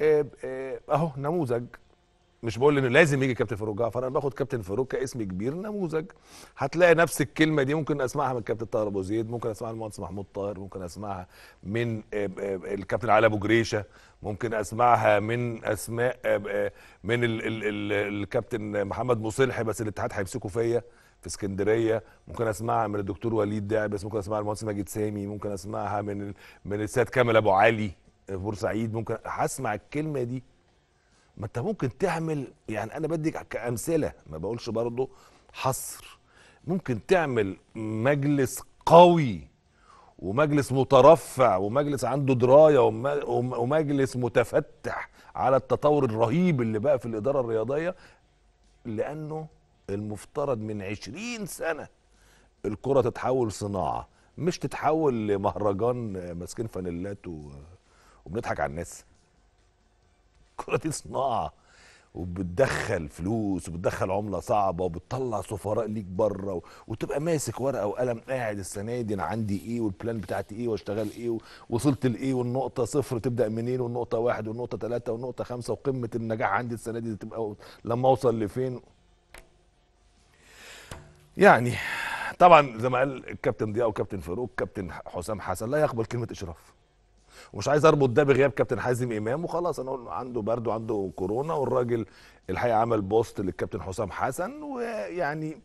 آه، آه، اهو نموذج مش بقول انه لازم يجي كابتن فاروق جعفر انا باخد كابتن فاروق كاسم كبير نموذج هتلاقي نفس الكلمه دي ممكن اسمعها من كابتن طاهر ابو زيد ممكن اسمعها من المهندس محمود طاهر ممكن اسمعها من آه، الكابتن علي ابو جريشه ممكن اسمعها من اسماء من الكابتن محمد مصلحي بس الاتحاد هيمسكه فيا في اسكندريه ممكن اسمعها من الدكتور وليد بس ممكن اسمعها من المهندس ماجد سامي ممكن اسمعها من من السيد كامل ابو علي بورسعيد ممكن هسمع الكلمه دي ما انت ممكن تعمل يعني انا بديك كامثله ما بقولش برضه حصر ممكن تعمل مجلس قوي ومجلس مترفع ومجلس عنده درايه ومجلس متفتح على التطور الرهيب اللي بقى في الاداره الرياضيه لانه المفترض من عشرين سنه الكره تتحول صناعه مش تتحول لمهرجان ماسكين فانيلات و وبنضحك على الناس كرة دي صناعه وبتدخل فلوس وبتدخل عمله صعبه وبتطلع سفراء ليك بره وتبقى ماسك ورقه وقلم قاعد السنه دي انا عندي ايه والبلان بتاعتي ايه واشتغل ايه وصلت لايه والنقطه صفر تبدا منين والنقطه واحد والنقطه ثلاثه والنقطه خمسه وقمه النجاح عندي السنه دي تبقى لما اوصل لفين يعني طبعا زي ما قال الكابتن ضياء وكابتن فاروق كابتن حسام حسن لا يقبل كلمه اشراف ومش عايز اربط ده بغياب كابتن حازم امام وخلاص انا اقول عنده برد وعنده كورونا والراجل الحقيقه عمل بوست للكابتن حسام حسن ويعني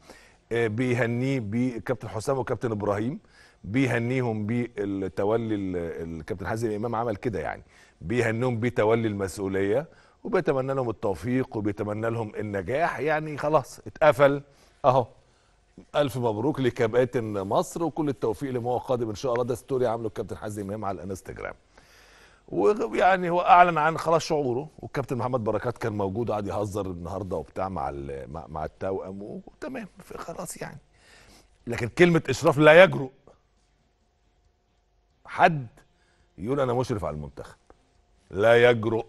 آه، بيهنيه بكابتن حسام وكابتن ابراهيم بيهنيهم بالتولي الكابتن حازم امام عمل كده يعني بيهنيهم بتولي المسؤوليه وبيتمنى لهم التوفيق وبيتمنى لهم النجاح يعني خلاص اتقفل اهو الف مبروك لكباتن مصر وكل التوفيق لما هو قادم ان شاء الله ده ستوري عامله الكابتن حازم امام على الانستجرام ويعني هو اعلن عن خلاص شعوره والكابتن محمد بركات كان موجود وقعد يهزر النهارده وبتاع مع مع التوأم وتمام خلاص يعني لكن كلمه اشراف لا يجرؤ حد يقول انا مشرف على المنتخب لا يجرؤ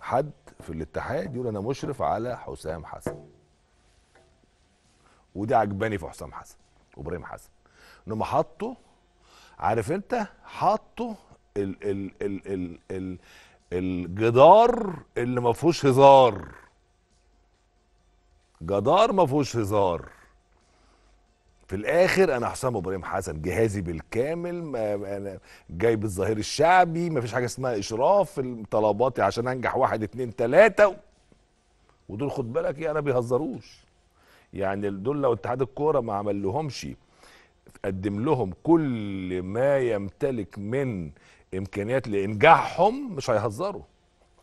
حد في الاتحاد يقول انا مشرف على حسام حسن وده عجباني في حسام حسن وابراهيم حسن انهم حطوا عارف انت حطوا ال ال ال ال ال الجدار اللي ما فيهوش هزار جدار ما فيهوش هزار في الاخر انا حسام ابراهيم حسن جهازي بالكامل انا جايب الظهير الشعبي ما فيش حاجه اسمها اشراف طلباتي عشان انجح واحد اتنين تلاته ودول خد بالك يعني انا بيهزروش يعني دول لو اتحاد الكوره ما عملهمش قدم لهم كل ما يمتلك من امكانيات لانجاحهم مش هيهزروا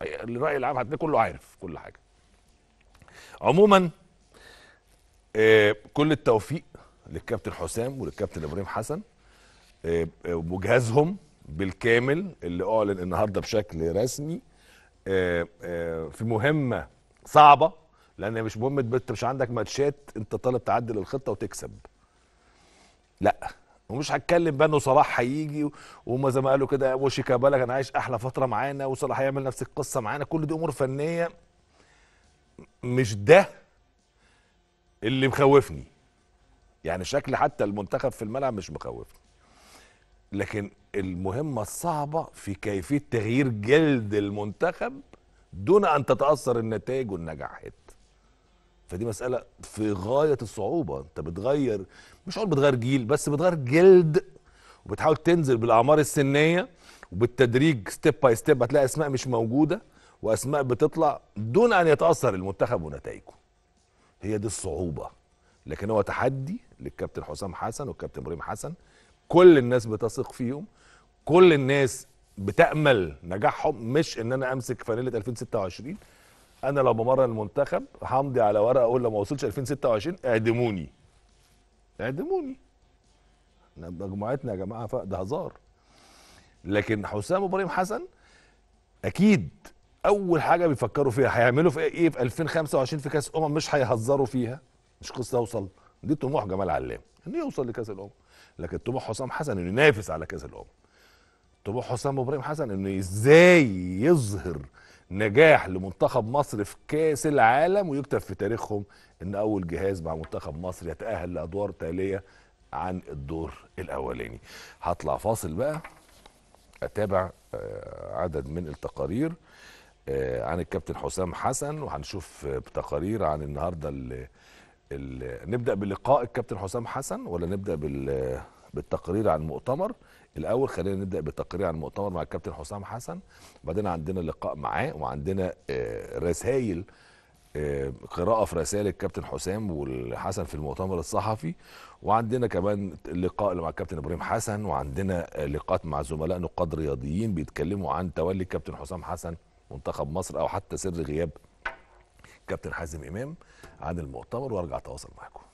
الراي العام هتلاقي كله عارف كل حاجه عموما آه كل التوفيق للكابتن حسام وللكابتن ابراهيم حسن آه, آه، وجهازهم بالكامل اللي اعلن النهارده بشكل رسمي آه, آه، في مهمه صعبه لان مش مهم انت مش عندك ماتشات انت طالب تعدل الخطه وتكسب لا ومش هتكلم بقى انه صلاح هيجي وهم زي ما قالوا كده وشيكابالا كان عايش احلى فتره معانا وصلاح هيعمل نفس القصه معانا كل دي امور فنيه مش ده اللي مخوفني يعني شكل حتى المنتخب في الملعب مش مخوفني لكن المهمة الصعبة في كيفية تغيير جلد المنتخب دون أن تتأثر النتائج والنجاحات فدي مساله في غايه الصعوبه انت بتغير مش هقول بتغير جيل بس بتغير جلد وبتحاول تنزل بالاعمار السنيه وبالتدريج ستيب باي ستيب هتلاقي اسماء مش موجوده واسماء بتطلع دون ان يتاثر المنتخب ونتائجه هي دي الصعوبه لكن هو تحدي للكابتن حسام حسن والكابتن ابراهيم حسن كل الناس بتثق فيهم كل الناس بتامل نجاحهم مش ان انا امسك فانيله 2026 انا لو بمرن المنتخب همضي على ورقه اقول لو ما وصلتش 2026 اعدموني اعدموني مجموعتنا يا جماعه ده هزار لكن حسام ابراهيم حسن اكيد اول حاجه بيفكروا فيها هيعملوا في ايه في 2025 في كاس الامم مش هيهزروا فيها مش قصه اوصل دي طموح جمال علام انه يوصل لكاس الامم لكن طموح حسام حسن انه ينافس على كاس الامم طموح حسام ابراهيم حسن انه ازاي يظهر نجاح لمنتخب مصر في كاس العالم ويكتب في تاريخهم ان اول جهاز مع منتخب مصر يتاهل لادوار تاليه عن الدور الاولاني هطلع فاصل بقى اتابع آه، عدد من التقارير آه، عن الكابتن حسام حسن وهنشوف تقارير عن النهارده ال... ال... نبدا بلقاء الكابتن حسام حسن ولا نبدا بال بالتقرير عن المؤتمر الاول خلينا نبدا بالتقرير عن المؤتمر مع الكابتن حسام حسن وبعدين عندنا لقاء معاه وعندنا آه، رسائل آه، قراءه في رسائل الكابتن حسام والحسن في المؤتمر الصحفي وعندنا كمان لقاء مع الكابتن ابراهيم حسن وعندنا آه، لقاءات مع زملاء نقاد رياضيين بيتكلموا عن تولي الكابتن حسام حسن منتخب مصر او حتى سر غياب كابتن حازم امام عن المؤتمر وارجع اتواصل معاكم